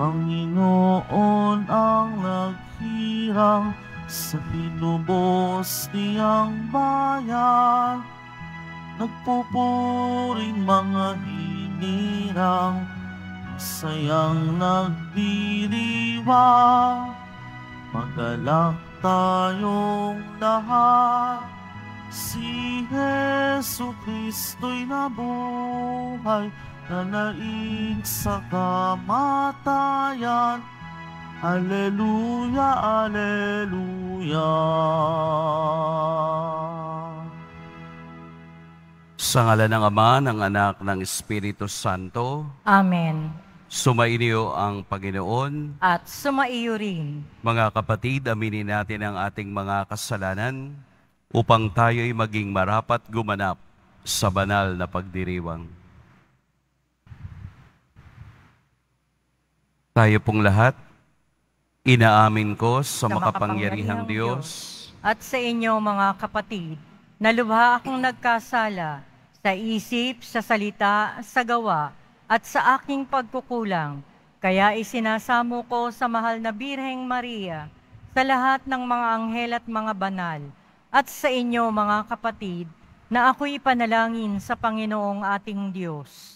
Panginoon ang naghirang sa pinubos niyang bayan Nagpupuring mga hinirang Masayang nagdiriwang Magalak tayong lahat Si Jesu Kristo'y nabuhay nanaig sa kamatayan. Aleluya, Aleluya. Sa ngala ng Ama, ng Anak, ng Espiritu Santo. Amen. Sumainyo ang Panginoon. At sumaiyo rin. Mga kapatid, aminin natin ang ating mga kasalanan upang tayo'y maging marapat gumanap sa banal na pagdiriwang. Tayo pong lahat, inaamin ko sa, makapangyarihang Diyos, Diyos at sa inyo mga kapatid, na lubha akong nagkasala sa isip, sa salita, sa gawa, at sa aking pagkukulang. Kaya isinasamo ko sa mahal na Birheng Maria, sa lahat ng mga anghel at mga banal, at sa inyo mga kapatid, na ako'y panalangin sa Panginoong ating Diyos.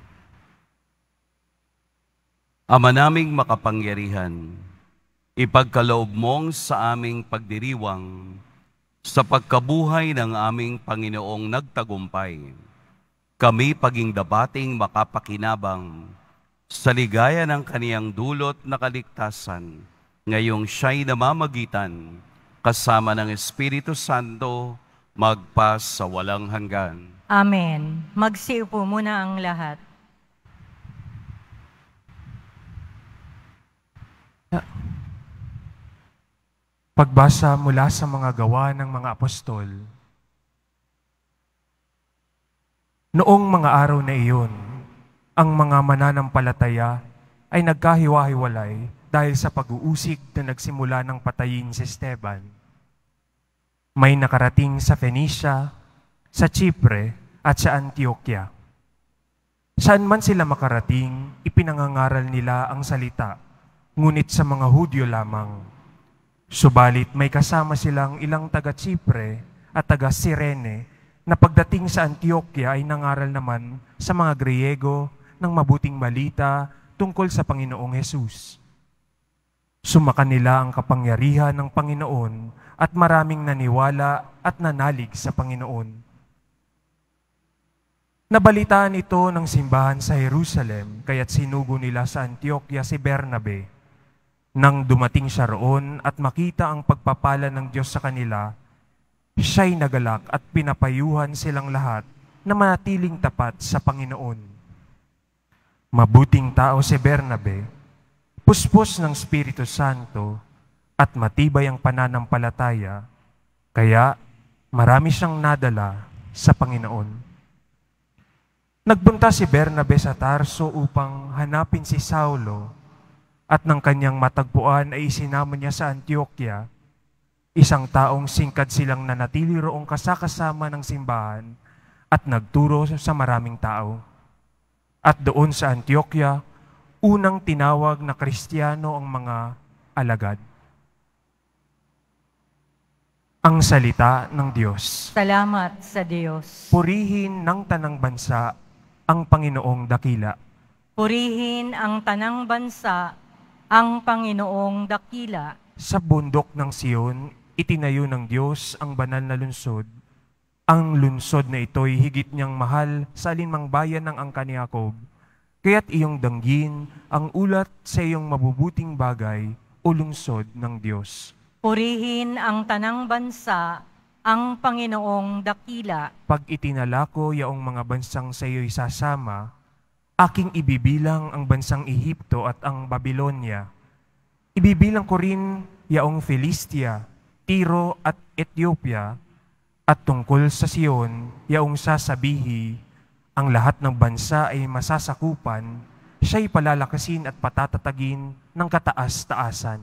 Ama naming makapangyarihan, ipagkaloob mong sa aming pagdiriwang sa pagkabuhay ng aming Panginoong nagtagumpay. Kami paging dabating makapakinabang sa ligaya ng kaniyang dulot na kaligtasan, ngayong siya'y namamagitan kasama ng Espiritu Santo magpas sa walang hanggan. Amen. Magsiupo muna ang lahat. Pagbasa mula sa mga gawa ng mga apostol, Noong mga araw na iyon, ang mga mananampalataya ay nagkahiwa-hiwalay dahil sa pag-uusig na nagsimula ng patayin si Esteban. May nakarating sa Phoenicia, sa Chipre at sa Antioquia. Saan man sila makarating, ipinangangaral nila ang salita ngunit sa mga Hudyo lamang. Subalit may kasama silang ilang taga-Tsipre at taga-Sirene na pagdating sa Antioquia ay nangaral naman sa mga Griego ng mabuting balita tungkol sa Panginoong Hesus. Sumaka nila ang kapangyarihan ng Panginoon at maraming naniwala at nanalig sa Panginoon. Nabalitaan ito ng simbahan sa Jerusalem, kaya't sinugo nila sa Antioquia si Bernabe nang dumating siya roon at makita ang pagpapala ng Diyos sa kanila, siya'y nagalak at pinapayuhan silang lahat na manatiling tapat sa Panginoon. Mabuting tao si Bernabe, puspos ng Espiritu Santo at matibay ang pananampalataya, kaya marami siyang nadala sa Panginoon. Nagpunta si Bernabe sa Tarso upang hanapin si Saulo at ng kanyang matagpuan ay isinama niya sa Antioquia, isang taong singkad silang nanatili roong kasakasama ng simbahan at nagturo sa maraming tao. At doon sa Antioquia, unang tinawag na kristyano ang mga alagad. Ang salita ng Diyos. Salamat sa Diyos. Purihin ng tanang bansa ang Panginoong dakila. Purihin ang tanang bansa ang Panginoong dakila. Sa bundok ng Siyon, itinayo ng Diyos ang banal na lungsod. Ang lungsod na ito'y higit niyang mahal sa alinmang bayan ng angkan ni Jacob. Kaya't iyong danggin ang ulat sa iyong mabubuting bagay o lungsod ng Diyos. Purihin ang tanang bansa, ang Panginoong dakila. Pag itinala ko yaong mga bansang sa iyo'y sasama, aking ibibilang ang bansang Ehipto at ang Babylonia. Ibibilang ko rin yaong Filistia, Tiro at Ethiopia, at tungkol sa Sion yaong sasabihi, ang lahat ng bansa ay masasakupan, siya'y palalakasin at patatatagin ng kataas-taasan.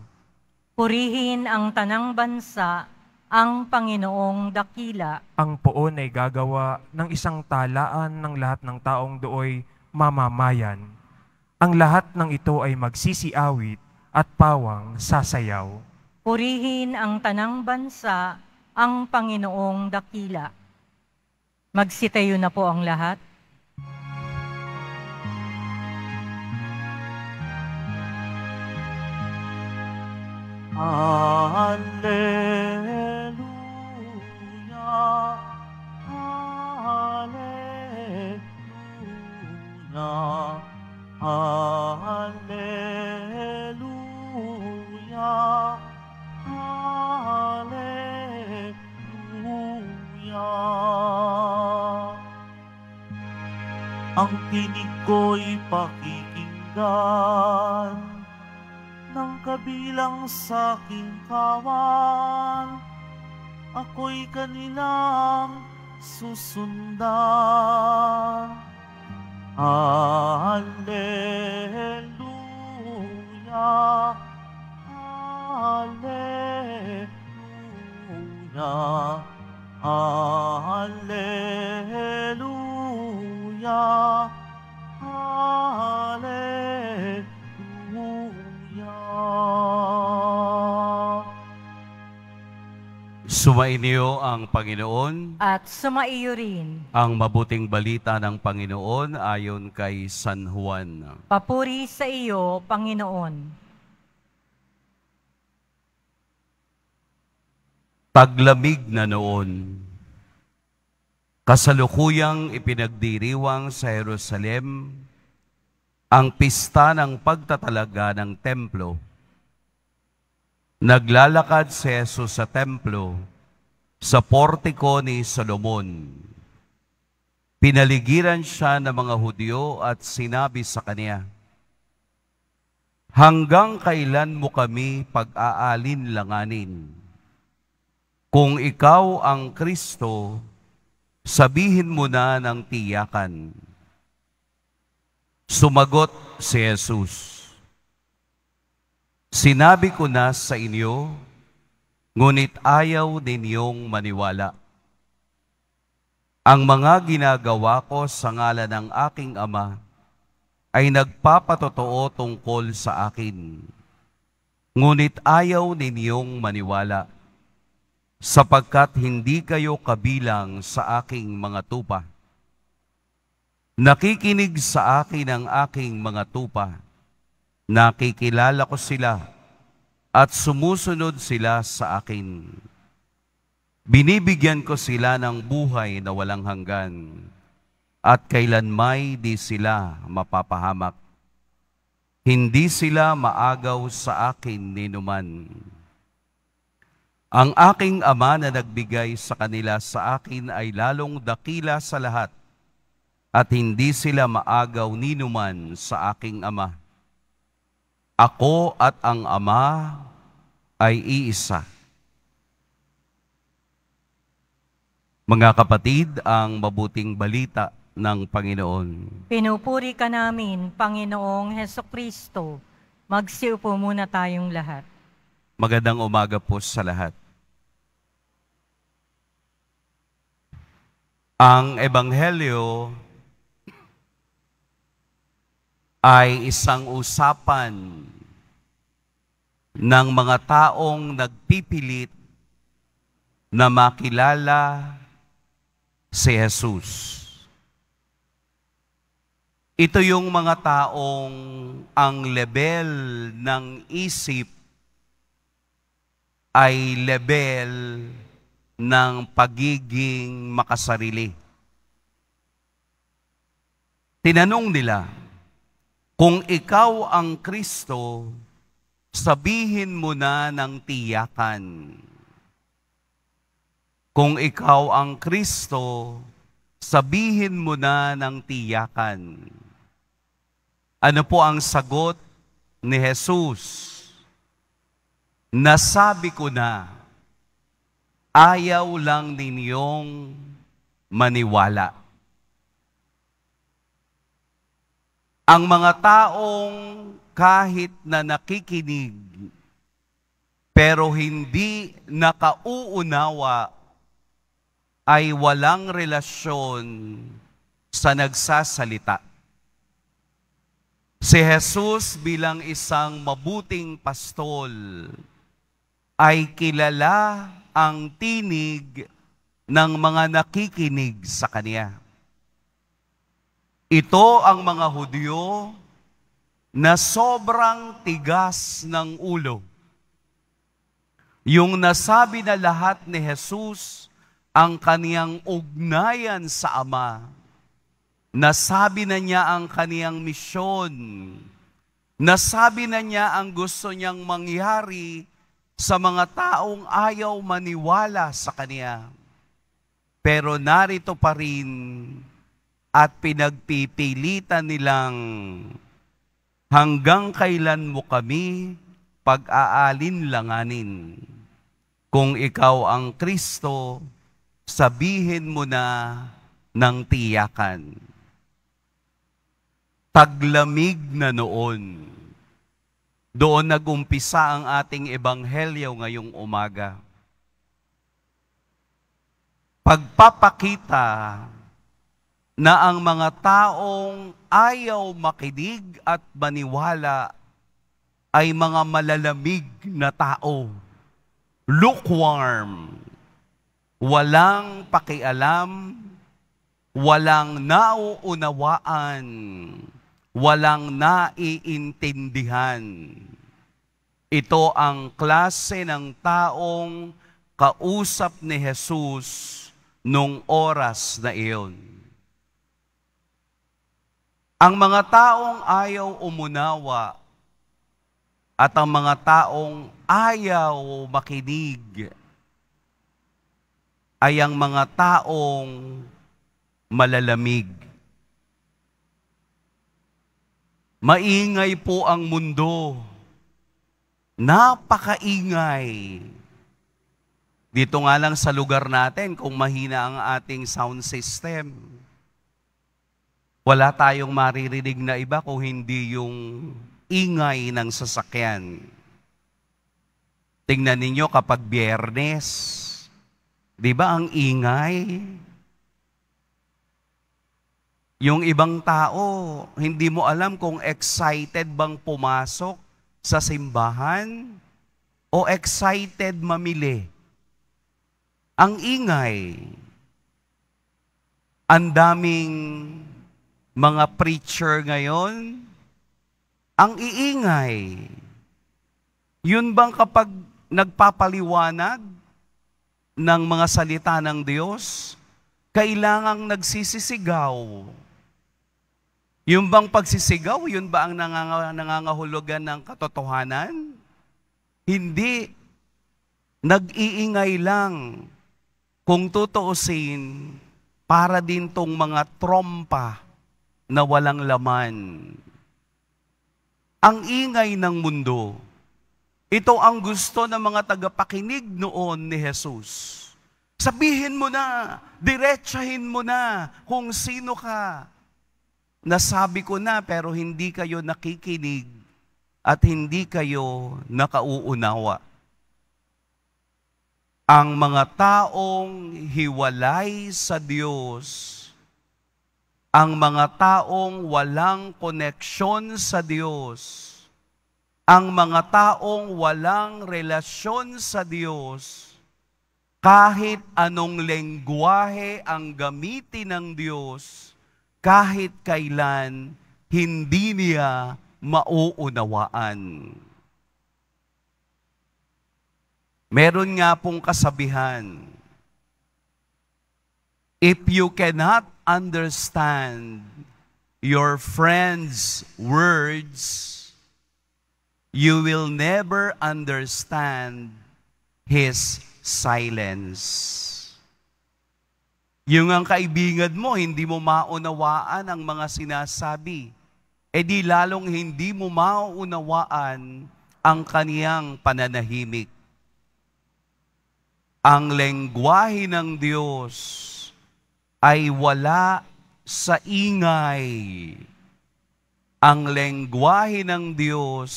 Purihin ang tanang bansa, ang Panginoong dakila. Ang poon ay gagawa ng isang talaan ng lahat ng taong dooy mamamayan. Ang lahat ng ito ay magsisiawit at pawang sasayaw. Purihin ang tanang bansa, ang Panginoong dakila. Magsitayo na po ang lahat. Alleluia. Hosanna, Alleluia, Alleluia. Ang tinig ko'y pakikinggan ng kabilang sa'king kawan, ako'y kanilang susundan. Alleluia, Alleluia, Alleluia, Alleluia. Sumainyo ang Panginoon. At sumaiyo rin. Ang mabuting balita ng Panginoon ayon kay San Juan. Papuri sa iyo, Panginoon. Taglamig na noon. Kasalukuyang ipinagdiriwang sa Jerusalem ang pista ng pagtatalaga ng templo Naglalakad si Jesus sa templo sa portiko ni Solomon. Pinaligiran siya ng mga Hudyo at sinabi sa kanya, Hanggang kailan mo kami pag-aalinlanganin? Kung ikaw ang Kristo, sabihin mo na ng tiyakan. Sumagot si Jesus, Sinabi ko na sa inyo, ngunit ayaw ninyong maniwala. Ang mga ginagawa ko sa ngalan ng aking Ama ay nagpapatotoo tungkol sa akin. Ngunit ayaw ninyong maniwala, sapagkat hindi kayo kabilang sa aking mga tupa. Nakikinig sa akin ang aking mga tupa Nakikilala ko sila at sumusunod sila sa akin. Binibigyan ko sila ng buhay na walang hanggan at kailanmay di sila mapapahamak. Hindi sila maagaw sa akin ninuman. Ang aking ama na nagbigay sa kanila sa akin ay lalong dakila sa lahat at hindi sila maagaw ninuman sa aking ama ako at ang Ama ay iisa. Mga kapatid, ang mabuting balita ng Panginoon. Pinupuri ka namin, Panginoong Heso Kristo. Magsiupo muna tayong lahat. Magandang umaga po sa lahat. Ang Ebanghelyo ay isang usapan ng mga taong nagpipilit na makilala si Jesus. Ito yung mga taong ang level ng isip ay level ng pagiging makasarili. Tinanong nila, kung ikaw ang Kristo, sabihin mo na ng tiyakan. Kung ikaw ang Kristo, sabihin mo na ng tiyakan. Ano po ang sagot ni Jesus? Nasabi ko na, ayaw lang ninyong maniwala. Ang mga taong kahit na nakikinig pero hindi nakauunawa ay walang relasyon sa nagsasalita. Si Jesus bilang isang mabuting pastol ay kilala ang tinig ng mga nakikinig sa Kanya. Ito ang mga Hudyo na sobrang tigas ng ulo. Yung nasabi na lahat ni Jesus ang kaniyang ugnayan sa Ama. Nasabi na niya ang kaniyang misyon. Nasabi na niya ang gusto niyang mangyari sa mga taong ayaw maniwala sa Kaniya. Pero narito pa rin at pinagpipilitan nilang hanggang kailan mo kami pag-aalinlanganin? Kung ikaw ang Kristo, sabihin mo na ng tiyakan. Taglamig na noon. Doon nagumpisa ang ating ebanghelyo ngayong umaga. Pagpapakita na ang mga taong ayaw makinig at maniwala ay mga malalamig na tao. Lukewarm. Walang pakialam, walang nauunawaan, walang naiintindihan. Ito ang klase ng taong kausap ni Jesus nung oras na iyon. Ang mga taong ayaw umunawa at ang mga taong ayaw makinig ay ang mga taong malalamig. Maingay po ang mundo. Napakaingay. Dito nga lang sa lugar natin kung mahina ang ating sound system wala tayong maririnig na iba kung hindi yung ingay ng sasakyan. Tingnan ninyo kapag biyernes, di ba ang ingay? Yung ibang tao, hindi mo alam kung excited bang pumasok sa simbahan o excited mamili. Ang ingay, ang daming mga preacher ngayon, ang iingay. Yun bang kapag nagpapaliwanag ng mga salita ng Diyos, kailangang nagsisisigaw. Yun bang pagsisigaw, yun ba ang nangangahulugan ng katotohanan? Hindi. Nag-iingay lang. Kung tutuusin, para din tong mga trompa na walang laman. Ang ingay ng mundo, ito ang gusto ng mga tagapakinig noon ni Jesus. Sabihin mo na, diretsahin mo na kung sino ka. Nasabi ko na pero hindi kayo nakikinig at hindi kayo nakauunawa. Ang mga taong hiwalay sa Diyos ang mga taong walang koneksyon sa Diyos, ang mga taong walang relasyon sa Diyos, kahit anong lengguwahe ang gamitin ng Diyos, kahit kailan hindi niya mauunawaan. Meron nga pong kasabihan, If you cannot understand your friend's words, you will never understand his silence. Yung ang kaibigan mo, hindi mo maunawaan ang mga sinasabi. E di lalong hindi mo maunawaan ang kaniyang pananahimik. Ang lengguwahe ng Diyos ay wala sa ingay. Ang lengguwahe ng Diyos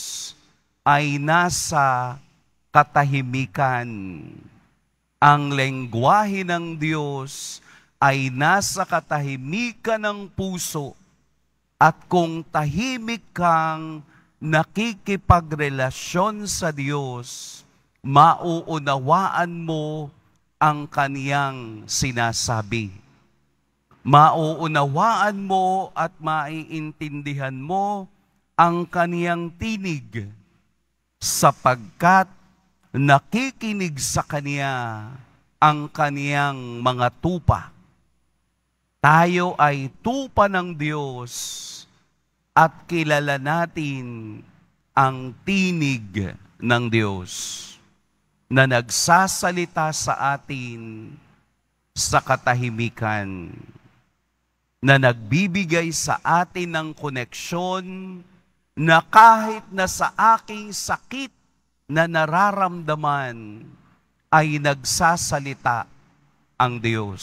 ay nasa katahimikan. Ang lengguwahe ng Diyos ay nasa katahimikan ng puso. At kung tahimik kang nakikipagrelasyon sa Diyos, mauunawaan mo ang kaniyang sinasabi. Mauunawaan mo at maiintindihan mo ang kaniyang tinig sapagkat nakikinig sa kaniya ang kaniyang mga tupa. Tayo ay tupa ng Diyos at kilala natin ang tinig ng Diyos na nagsasalita sa atin sa katahimikan na nagbibigay sa atin ng koneksyon na kahit na sa aking sakit na nararamdaman ay nagsasalita ang Diyos.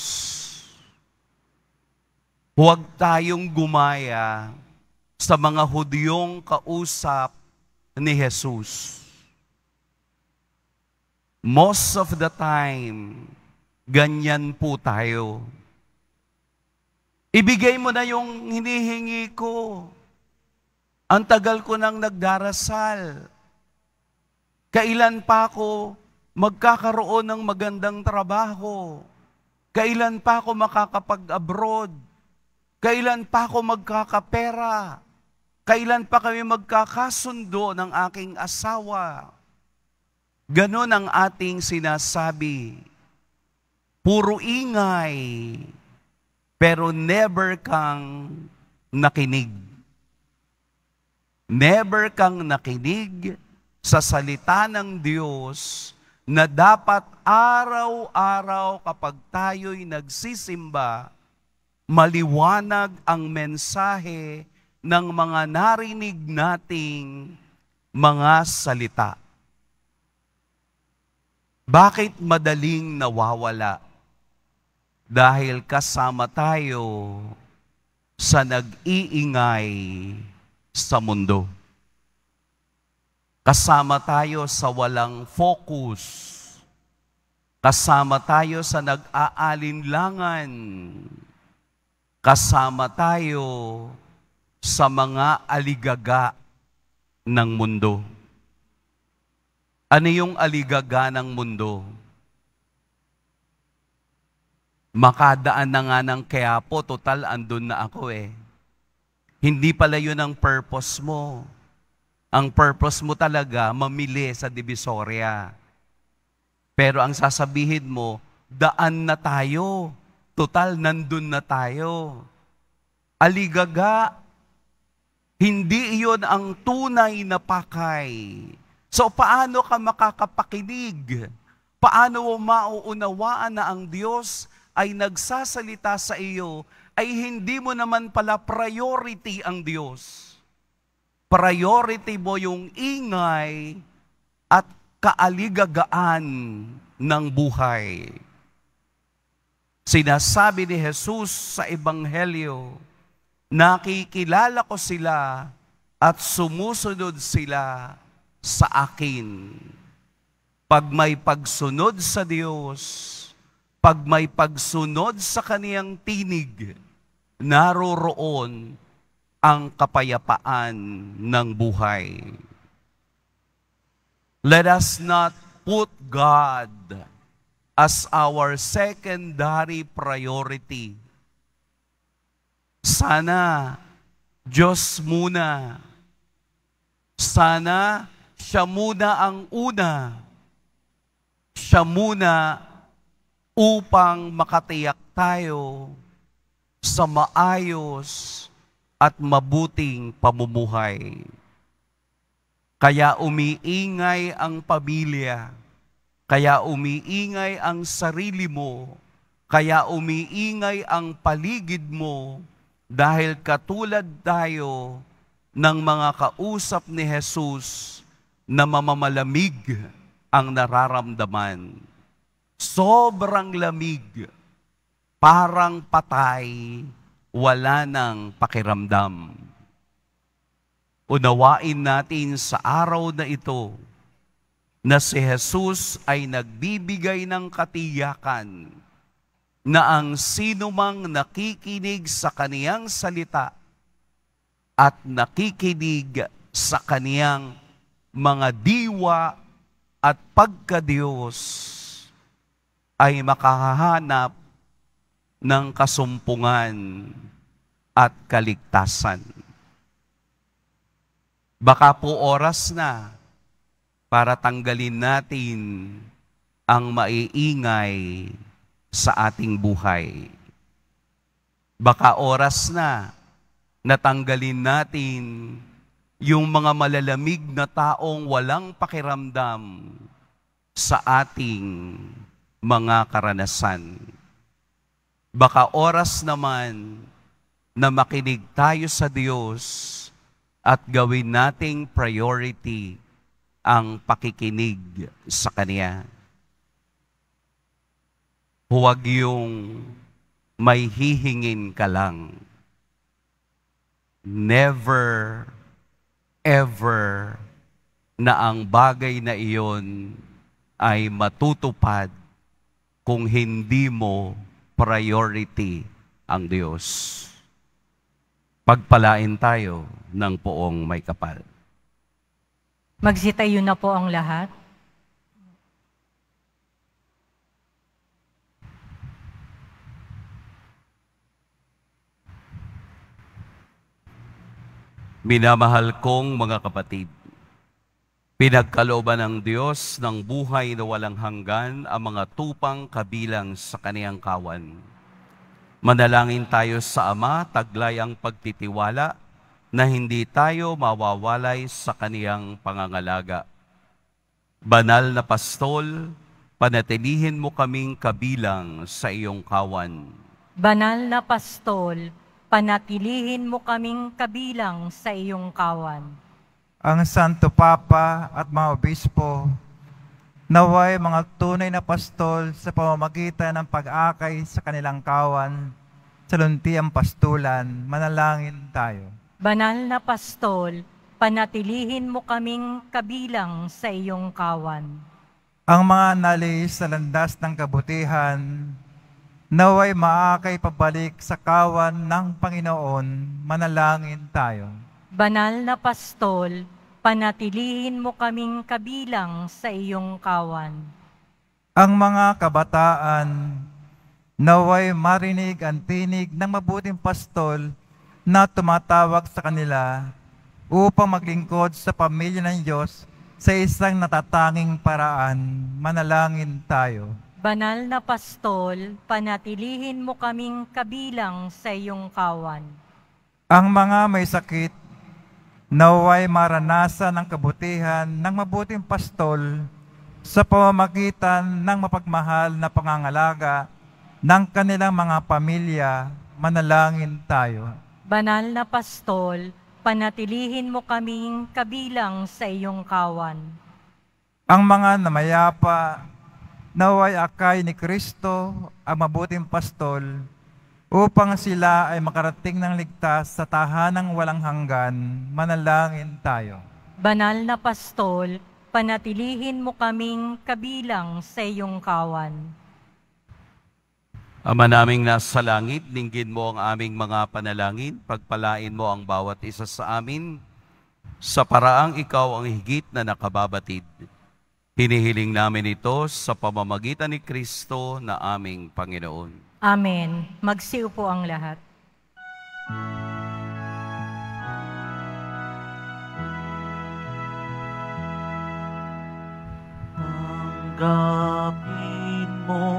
Huwag tayong gumaya sa mga hudyong kausap ni Jesus. Most of the time, ganyan po tayo Ibigay mo na yung hinihingi ko. Ang tagal ko nang nagdarasal. Kailan pa ako magkakaroon ng magandang trabaho? Kailan pa ako makakapag-abroad? Kailan pa ako magkakapera? Kailan pa kami magkakasundo ng aking asawa? Ganon ang ating sinasabi. Puro ingay pero never kang nakinig. Never kang nakinig sa salita ng Diyos na dapat araw-araw kapag tayo'y nagsisimba, maliwanag ang mensahe ng mga narinig nating mga salita. Bakit madaling nawawala? dahil kasama tayo sa nag-iingay sa mundo. Kasama tayo sa walang focus. Kasama tayo sa nag-aalinlangan. Kasama tayo sa mga aligaga ng mundo. Ano yung aligaga ng mundo? makadaan na nga ng kaya po, total, andun na ako eh. Hindi pala yun ang purpose mo. Ang purpose mo talaga, mamili sa Divisoria. Pero ang sasabihin mo, daan na tayo. Total, nandun na tayo. Aligaga. Hindi iyon ang tunay na pakay. So paano ka makakapakinig? Paano mo mauunawaan na ang Diyos ay nagsasalita sa iyo, ay hindi mo naman pala priority ang Diyos. Priority mo yung ingay at kaaligagaan ng buhay. Sinasabi ni Jesus sa Ebanghelyo, nakikilala ko sila at sumusunod sila sa akin. Pag may pagsunod sa Diyos, pag may pagsunod sa kaniyang tinig, naroroon ang kapayapaan ng buhay. Let us not put God as our secondary priority. Sana Diyos muna. Sana siya muna ang una. Siya muna upang makatiyak tayo sa maayos at mabuting pamumuhay. Kaya umiingay ang pamilya, kaya umiingay ang sarili mo, kaya umiingay ang paligid mo, dahil katulad tayo ng mga kausap ni Jesus na mamamalamig ang nararamdaman. Sobrang lamig. Parang patay, wala nang pakiramdam. Unawain natin sa araw na ito na si Jesus ay nagbibigay ng katiyakan na ang sinumang nakikinig sa kaniyang salita at nakikinig sa kaniyang mga diwa at pagkadiyos ay makahanap ng kasumpungan at kaligtasan. Baka po oras na para tanggalin natin ang maiingay sa ating buhay. Baka oras na natanggalin natin yung mga malalamig na taong walang pakiramdam sa ating mga karanasan. Baka oras naman na makinig tayo sa Diyos at gawin nating priority ang pakikinig sa Kanya. Huwag yung may hihingin ka lang. Never, ever na ang bagay na iyon ay matutupad kung hindi mo priority ang Diyos. Pagpalain tayo ng poong may kapal. Magsitayo na po ang lahat. Minamahal kong mga kapatid, Pinagkalooban ng Diyos ng buhay na walang hanggan ang mga tupang kabilang sa kaniyang kawan. Manalangin tayo sa Ama, taglay ang pagtitiwala na hindi tayo mawawalay sa kaniyang pangangalaga. Banal na pastol, panatilihin mo kaming kabilang sa iyong kawan. Banal na pastol, panatilihin mo kaming kabilang sa iyong kawan ang Santo Papa at mga obispo, naway mga tunay na pastol sa pamamagitan ng pag-akay sa kanilang kawan, sa luntiang pastulan, manalangin tayo. Banal na pastol, panatilihin mo kaming kabilang sa iyong kawan. Ang mga nalis sa landas ng kabutihan, naway maakay pabalik sa kawan ng Panginoon, manalangin tayo. Banal na pastol, panatilihin mo kaming kabilang sa iyong kawan. Ang mga kabataan naway marinig ang tinig ng mabuting pastol na tumatawag sa kanila upang maglingkod sa pamilya ng Diyos sa isang natatanging paraan. Manalangin tayo. Banal na pastol, panatilihin mo kaming kabilang sa iyong kawan. Ang mga may sakit naway maranasan ang kabutihan ng mabuting pastol sa pamamagitan ng mapagmahal na pangangalaga ng kanilang mga pamilya, manalangin tayo. Banal na pastol, panatilihin mo kaming kabilang sa iyong kawan. Ang mga namayapa, naway akay ni Kristo, ang mabuting pastol, upang sila ay makarating ng ligtas sa tahanang walang hanggan, manalangin tayo. Banal na pastol, panatilihin mo kaming kabilang sa iyong kawan. Ama naming nasa langit, linggin mo ang aming mga panalangin, pagpalain mo ang bawat isa sa amin, sa paraang ikaw ang higit na nakababatid Hinihiling namin ito sa pamamagitan ni Kristo na aming Panginoon. Amen. Magsiupo ang lahat. Tanggapin mo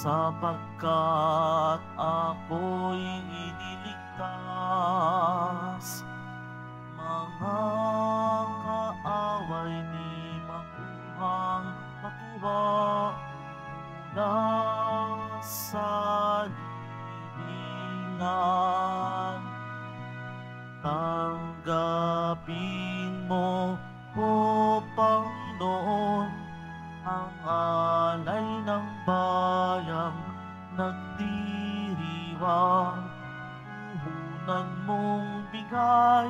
sapagkat ako'y lang mong bigay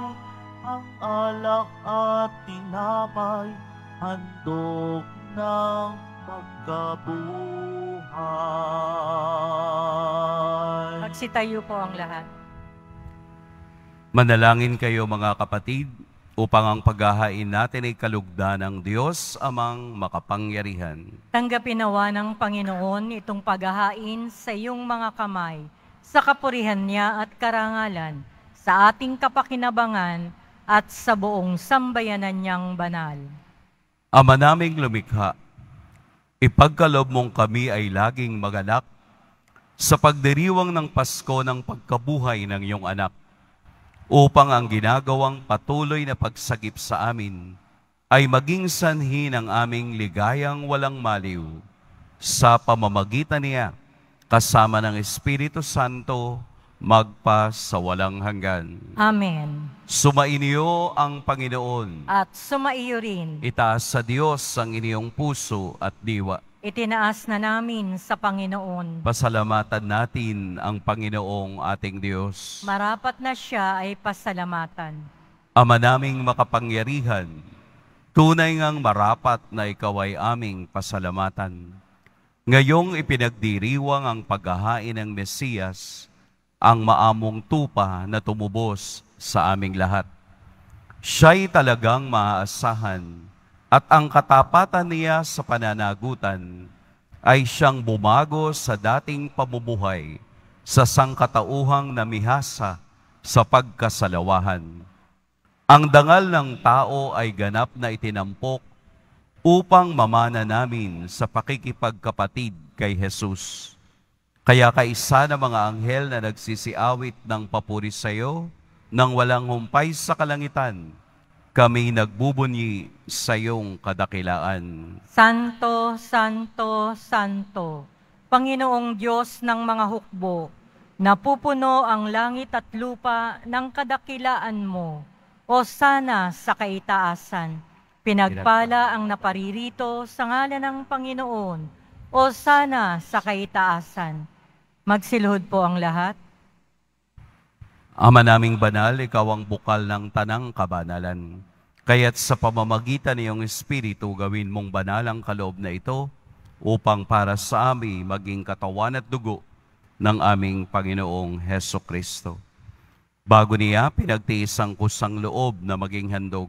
ang alak at tinapay, handog ng pagkabuhay. Magsitayo po ang lahat. Manalangin kayo mga kapatid upang ang paghahain natin ay kalugda ng Diyos amang makapangyarihan. Tanggapin nawa ng Panginoon itong paghahain sa iyong mga kamay sa kapurihan niya at karangalan, sa ating kapakinabangan at sa buong sambayanan niyang banal. Ama naming lumikha, ipagkalob mong kami ay laging maganap sa pagdiriwang ng Pasko ng pagkabuhay ng iyong anak, upang ang ginagawang patuloy na pagsagip sa amin ay maging sanhi ng aming ligayang walang maliw sa pamamagitan niya kasama ng Espiritu Santo, magpa sa walang hanggan. Amen. Sumainyo ang Panginoon. At sumaiyo rin. Itaas sa Diyos ang inyong puso at diwa. Itinaas na namin sa Panginoon. Pasalamatan natin ang Panginoong ating Diyos. Marapat na siya ay pasalamatan. Ama naming makapangyarihan, tunay ngang marapat na ikaw ay aming pasalamatan Ngayong ipinagdiriwang ang paghahain ng Mesiyas, ang maamong tupa na tumubos sa aming lahat. Siya'y talagang maaasahan at ang katapatan niya sa pananagutan ay siyang bumago sa dating pamumuhay sa sangkatauhang namihasa sa pagkasalawahan. Ang dangal ng tao ay ganap na itinampok upang mamana namin sa pakikipagkapatid kay Jesus. Kaya kaisa ng mga anghel na nagsisiawit ng papuri sa iyo, nang walang humpay sa kalangitan, kami nagbubunyi sa iyong kadakilaan. Santo, Santo, Santo, Panginoong Diyos ng mga hukbo, napupuno ang langit at lupa ng kadakilaan mo, o sana sa kaitaasan. Pinagpala ang naparirito sa ngalan ng Panginoon o sana sa kaitaasan. Magsilhod po ang lahat. Ama naming banal, ikaw ang bukal ng tanang kabanalan. Kaya't sa pamamagitan ng iyong Espiritu, gawin mong banal ang kaloob na ito upang para sa amin maging katawan at dugo ng aming Panginoong Heso Kristo. Bago niya, pinagtiisang kusang loob na maging handog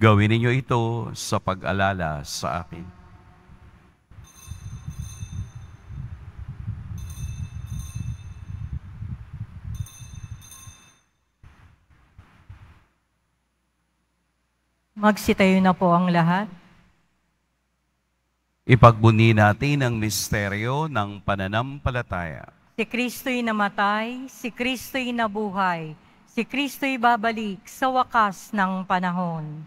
Gawin ninyo ito sa pag-alala sa akin. Magsitayo na po ang lahat. Ipagbuni natin ang misteryo ng pananampalataya. Si Kristo'y namatay, si Kristo'y nabuhay, si Kristo'y babalik sa wakas ng panahon.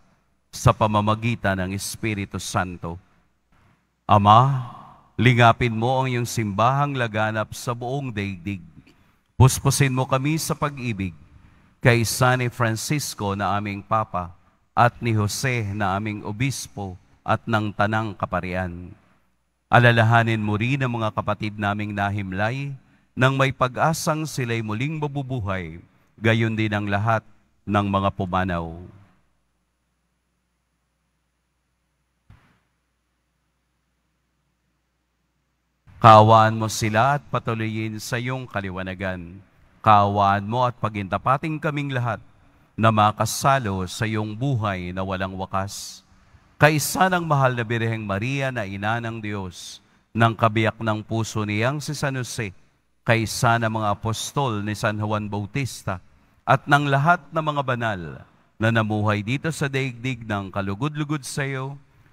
sa pamamagitan ng Espiritu Santo. Ama, lingapin mo ang iyong simbahang laganap sa buong daigdig. Puspusin mo kami sa pag-ibig kay San Francisco na aming Papa at ni Jose na aming Obispo at ng Tanang Kaparian. Alalahanin mo rin ang mga kapatid naming nahimlay nang may pag-asang sila'y muling mabubuhay, gayon din ang lahat ng mga pumanaw. Kawaan mo sila at patuloyin sa iyong kaliwanagan. Kawaan mo at pagintapating kaming lahat na makasalo sa iyong buhay na walang wakas. Kaisa ng mahal na Birheng Maria na ina ng Diyos, ng kabiyak ng puso niyang si San Jose, kaysa ng mga apostol ni San Juan Bautista, at ng lahat ng mga banal na namuhay dito sa daigdig ng kalugod-lugod sa iyo,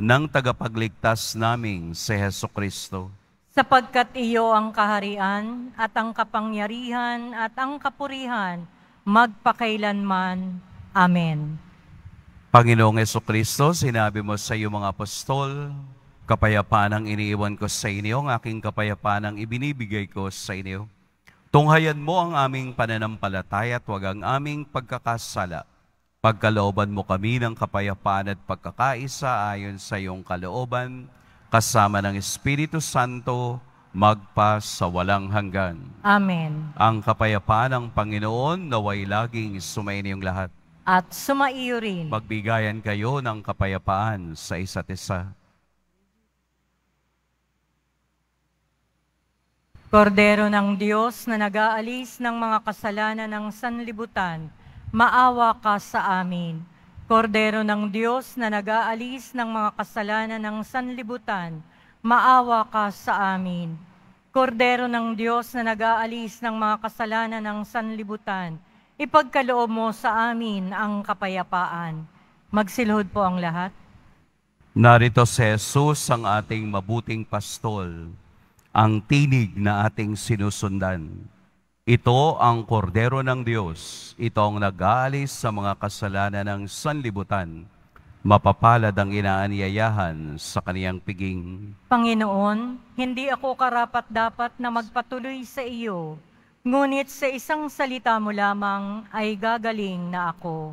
ng tagapagligtas naming si Heso Kristo. Sapagkat iyo ang kaharian at ang kapangyarihan at ang kapurihan magpakailanman. Amen. Panginoong Heso Kristo, sinabi mo sa iyo mga apostol, kapayapaan ang iniiwan ko sa inyo, ang aking kapayapaan ang ibinibigay ko sa inyo. Tunghayan mo ang aming pananampalataya at huwag ang aming pagkakasala Pagkalooban mo kami ng kapayapaan at pagkakaisa ayon sa iyong kalooban, kasama ng Espiritu Santo, magpa sa walang hanggan. Amen. Ang kapayapaan ng Panginoon naway laging sumayin yung lahat. At sumaiyo rin. Magbigayan kayo ng kapayapaan sa isa't isa. Kordero ng Diyos na nag-aalis ng mga kasalanan ng sanlibutan, maawa ka sa amin. Kordero ng Diyos na nag-aalis ng mga kasalanan ng sanlibutan, maawa ka sa amin. Kordero ng Diyos na nag-aalis ng mga kasalanan ng sanlibutan, ipagkaloob mo sa amin ang kapayapaan. Magsilhod po ang lahat. Narito si Jesus ang ating mabuting pastol, ang tinig na ating sinusundan ito ang kordero ng Diyos. Ito ang nag sa mga kasalanan ng sanlibutan. Mapapalad ang inaanyayahan sa kaniyang piging. Panginoon, hindi ako karapat-dapat na magpatuloy sa iyo, ngunit sa isang salita mo lamang ay gagaling na ako.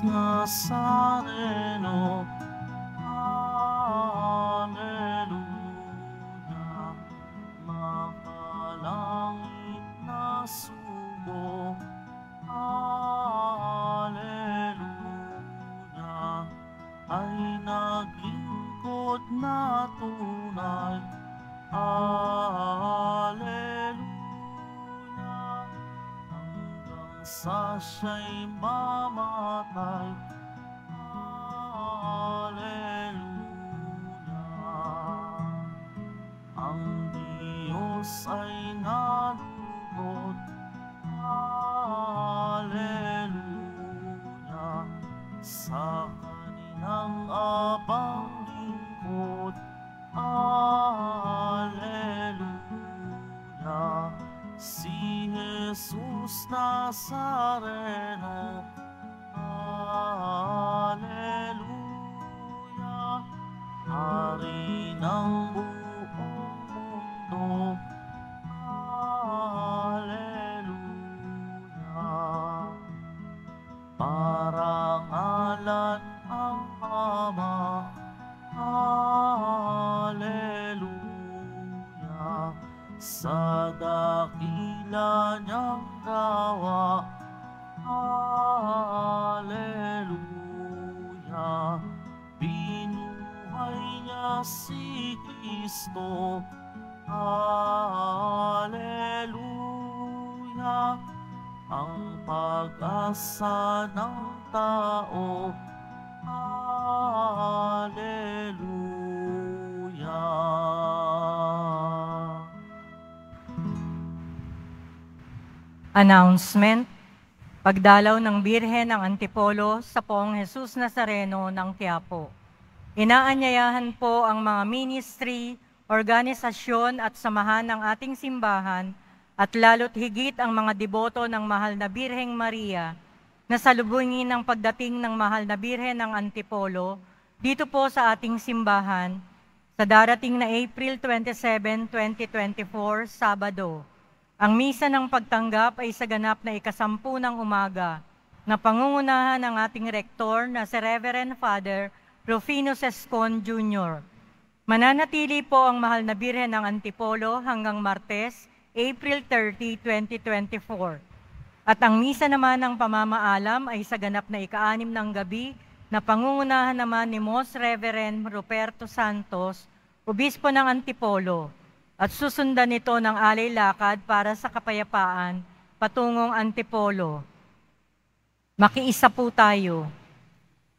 Christ the Son in all. Alleluia, mapalangit na subo. Alleluia, ay naglingkod na tunay. Alleluia. sa siya'y mamatay. Hallelujah. Ang Diyos ay nalugod. Hallelujah. Sa kanilang abang lingkod. Hallelujah. Si Jesus Nazareno, Alleluia, Hari ng buong kanyang gawa. Hallelujah. Binuhay niya si Kristo. Hallelujah. Ang pag-asa ng tao. Announcement, pagdalaw ng Birhen ng Antipolo sa poong Jesus Nazareno ng Quiapo. Inaanyayahan po ang mga ministry, organisasyon at samahan ng ating simbahan at lalo't higit ang mga deboto ng mahal na Birheng Maria na salubungin ng pagdating ng mahal na Birhen ng Antipolo dito po sa ating simbahan sa darating na April 27, 2024, Sabado ang misa ng pagtanggap ay sa ganap na ikasampu ng umaga na pangungunahan ng ating rektor na si Reverend Father Rufino Sescon Jr. Mananatili po ang mahal na birhen ng Antipolo hanggang Martes, April 30, 2024. At ang misa naman ng pamamaalam ay sa ganap na ikaanim ng gabi na pangungunahan naman ni Most Reverend Roberto Santos, Obispo ng Antipolo, at susundan ito ng alay lakad para sa kapayapaan patungong antipolo. Makiisa po tayo.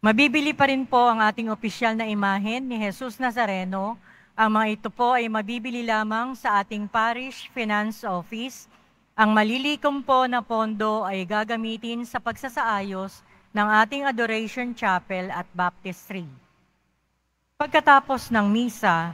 Mabibili pa rin po ang ating opisyal na imahen ni Jesus Nazareno. Ang mga ito po ay mabibili lamang sa ating Parish Finance Office. Ang malilikom po na pondo ay gagamitin sa pagsasaayos ng ating Adoration Chapel at Baptistry. Pagkatapos ng misa,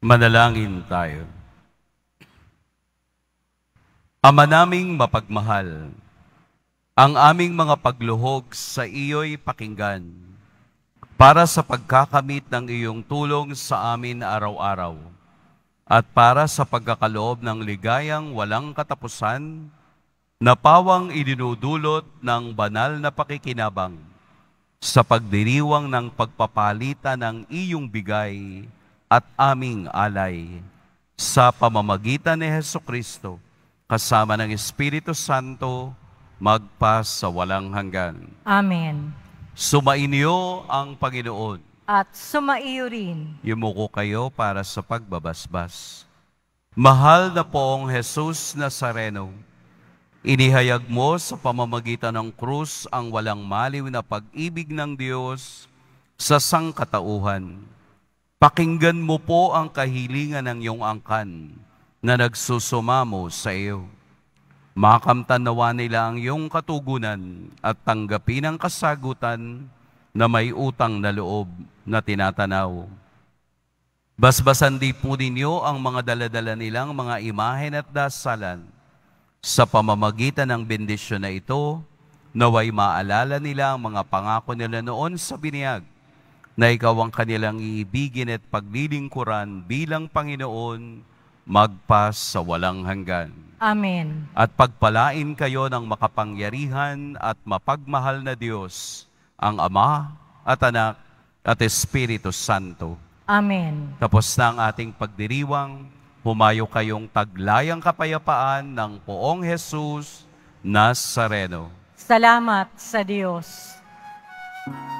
Manalangin tayo. Ama naming mapagmahal, ang aming mga pagluhog sa iyo'y pakinggan para sa pagkakamit ng iyong tulong sa amin araw-araw at para sa pagkakaloob ng ligayang walang katapusan na pawang idinudulot ng banal na pakikinabang sa pagdiriwang ng pagpapalita ng iyong bigay at aming alay sa pamamagitan ni Heso Kristo kasama ng Espiritu Santo magpas sa walang hanggan. Amen. Sumainyo ang Panginoon. At sumaiyo rin. Yumuko kayo para sa pagbabasbas. Mahal na poong Jesus Nazareno, inihayag mo sa pamamagitan ng krus ang walang maliw na pag-ibig ng Diyos sa sangkatauhan Pakinggan mo po ang kahilingan ng iyong angkan na nagsusumamo sa iyo. Makamtan nawa nila ang iyong katugunan at tanggapin ang kasagutan na may utang na loob na tinatanaw. Basbasan din po ninyo ang mga daladala nilang mga imahen at dasalan sa pamamagitan ng bendisyon na ito naway maalala nila ang mga pangako nila noon sa biniyag na ikaw ang kanilang iibigin at paglilingkuran bilang Panginoon magpas sa walang hanggan. Amen. At pagpalain kayo ng makapangyarihan at mapagmahal na Diyos, ang Ama at Anak at Espiritu Santo. Amen. Tapos na ang ating pagdiriwang, humayo kayong taglayang kapayapaan ng poong Jesus Nazareno. Salamat sa Diyos. Thank you.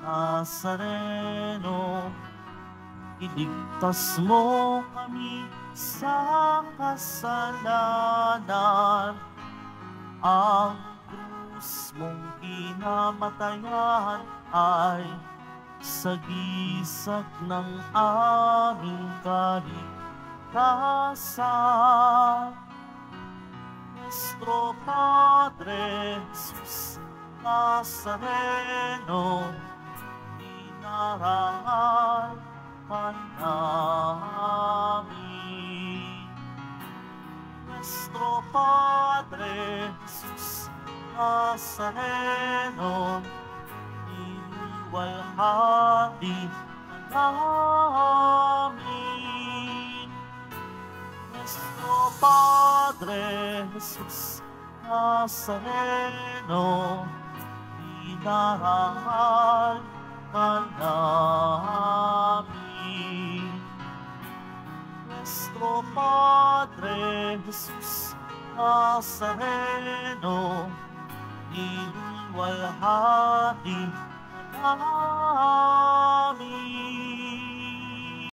Nazareno, iligtas mo kami sa kasalanan. Ang krus mong pinamatayan ay sagisag ng aming kaligtasan. Nuestro Padre Jesus Nazareno, narangal panamin. Nuestro Padre Jesús Nazareno, iniwalhati namin. Nuestro Padre Jesús hanapin. Nuestro Padre Jesús Nazareno, iniwalhati namin.